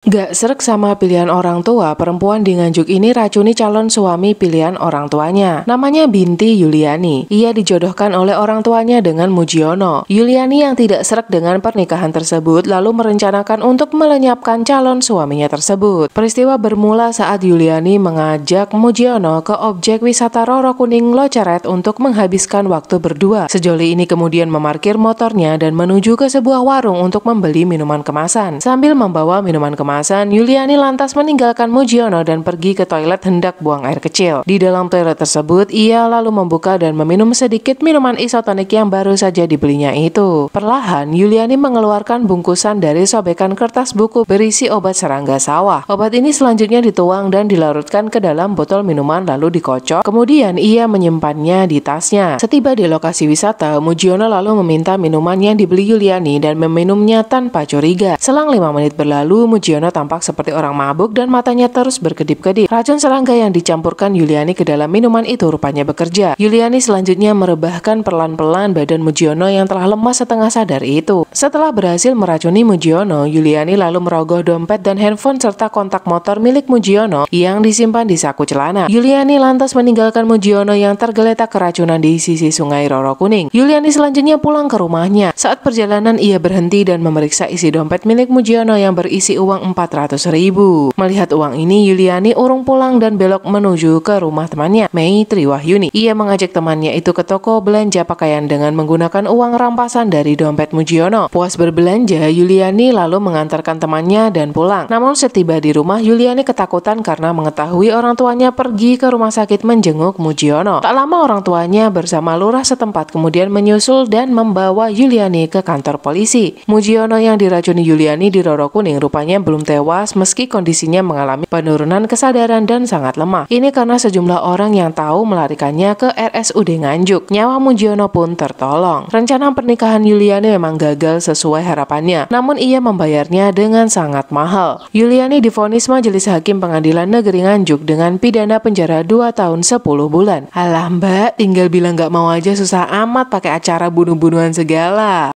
Gak serak sama pilihan orang tua, perempuan di Nganjuk ini racuni calon suami pilihan orang tuanya. Namanya Binti Yuliani. Ia dijodohkan oleh orang tuanya dengan Mujiono. Yuliani yang tidak serak dengan pernikahan tersebut lalu merencanakan untuk melenyapkan calon suaminya tersebut. Peristiwa bermula saat Yuliani mengajak Mujiono ke objek wisata Roro Kuning Loceret untuk menghabiskan waktu berdua. Sejoli ini kemudian memarkir motornya dan menuju ke sebuah warung untuk membeli minuman kemasan sambil membawa minuman kemasan kecemasan, Yuliani lantas meninggalkan Mujiono dan pergi ke toilet hendak buang air kecil. Di dalam toilet tersebut, ia lalu membuka dan meminum sedikit minuman isotonik yang baru saja dibelinya itu. Perlahan, Yuliani mengeluarkan bungkusan dari sobekan kertas buku berisi obat serangga sawah. Obat ini selanjutnya dituang dan dilarutkan ke dalam botol minuman lalu dikocok. Kemudian ia menyimpannya di tasnya. Setiba di lokasi wisata, Mujiono lalu meminta minuman yang dibeli Yuliani dan meminumnya tanpa curiga. Selang lima menit berlalu, Mujiono Yudhoyono tampak seperti orang mabuk dan matanya terus berkedip-kedip. Racun serangga yang dicampurkan Yuliani ke dalam minuman itu rupanya bekerja. Yuliani selanjutnya merebahkan perlahan-pelan badan Mujiono yang telah lemas setengah sadar itu. Setelah berhasil meracuni Mujiono, Yuliani lalu merogoh dompet dan handphone serta kontak motor milik Mujiono yang disimpan di saku celana. Yuliani lantas meninggalkan Mujiono yang tergeletak keracunan di sisi sungai Roro Kuning. Yuliani selanjutnya pulang ke rumahnya. Saat perjalanan ia berhenti dan memeriksa isi dompet milik Mujiono yang berisi uang 400 ribu. Melihat uang ini, Yuliani urung pulang dan belok menuju ke rumah temannya, Mei Triwahyuni. Ia mengajak temannya itu ke toko belanja pakaian dengan menggunakan uang rampasan dari dompet Mujiono. Puas berbelanja, Yuliani lalu mengantarkan temannya dan pulang. Namun setiba di rumah, Yuliani ketakutan karena mengetahui orang tuanya pergi ke rumah sakit menjenguk Mujiono. Tak lama orang tuanya bersama lurah setempat kemudian menyusul dan membawa Yuliani ke kantor polisi. Mujiono yang diracuni Yuliani di Roro Kuning rupanya belum belum tewas meski kondisinya mengalami penurunan kesadaran dan sangat lemah. Ini karena sejumlah orang yang tahu melarikannya ke RSUD Nganjuk. Nyawa Mujiono pun tertolong. Rencana pernikahan Yuliani memang gagal sesuai harapannya, namun ia membayarnya dengan sangat mahal. Yuliani difonis Majelis Hakim Pengadilan Negeri Nganjuk dengan pidana penjara 2 tahun 10 bulan. Alah mbak, tinggal bilang gak mau aja susah amat pakai acara bunuh-bunuhan segala.